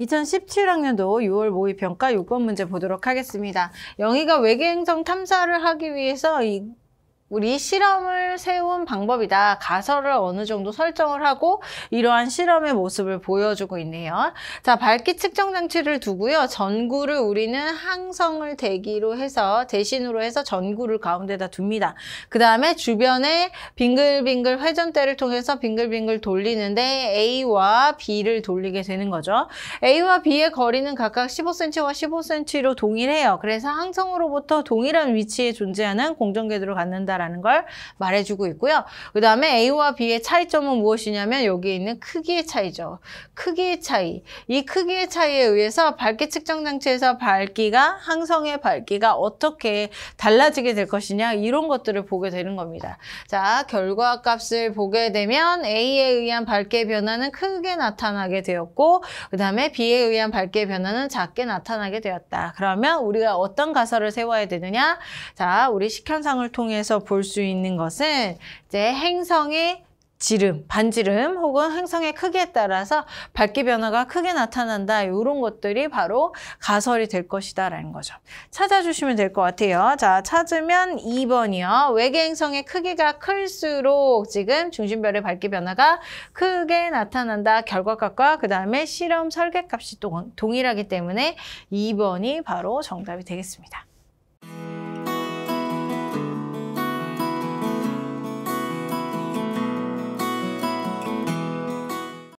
2017학년도 6월 모의평가 6번 문제 보도록 하겠습니다. 영희가 외계행성 탐사를 하기 위해서 이 우리 실험을 세운 방법이다. 가설을 어느 정도 설정을 하고 이러한 실험의 모습을 보여주고 있네요. 자, 밝기 측정 장치를 두고요. 전구를 우리는 항성을 대기로 해서 대신으로 해서 전구를 가운데다 둡니다. 그 다음에 주변에 빙글빙글 회전대를 통해서 빙글빙글 돌리는데 A와 B를 돌리게 되는 거죠. A와 B의 거리는 각각 15cm와 15cm로 동일해요. 그래서 항성으로부터 동일한 위치에 존재하는 공정궤도를갖는다 있다라는 걸 말해주고 있고요. 그 다음에 A와 B의 차이점은 무엇이냐면 여기 있는 크기의 차이죠. 크기의 차이. 이 크기의 차이에 의해서 밝기 측정 장치에서 밝기가 항성의 밝기가 어떻게 달라지게 될 것이냐 이런 것들을 보게 되는 겁니다. 자, 결과 값을 보게 되면 A에 의한 밝기의 변화는 크게 나타나게 되었고 그 다음에 B에 의한 밝기의 변화는 작게 나타나게 되었다. 그러면 우리가 어떤 가설을 세워야 되느냐? 자, 우리 식현상을 통해서 볼수 있는 것은 이제 행성의 지름, 반지름 혹은 행성의 크기에 따라서 밝기 변화가 크게 나타난다. 이런 것들이 바로 가설이 될 것이다 라는 거죠. 찾아주시면 될 것 같아요. 자, 찾으면 2번이요. 외계 행성의 크기가 클수록 지금 중심별의 밝기 변화가 크게 나타난다. 결과값과 그 다음에 실험 설계값이 동일하기 때문에 2번이 바로 정답이 되겠습니다.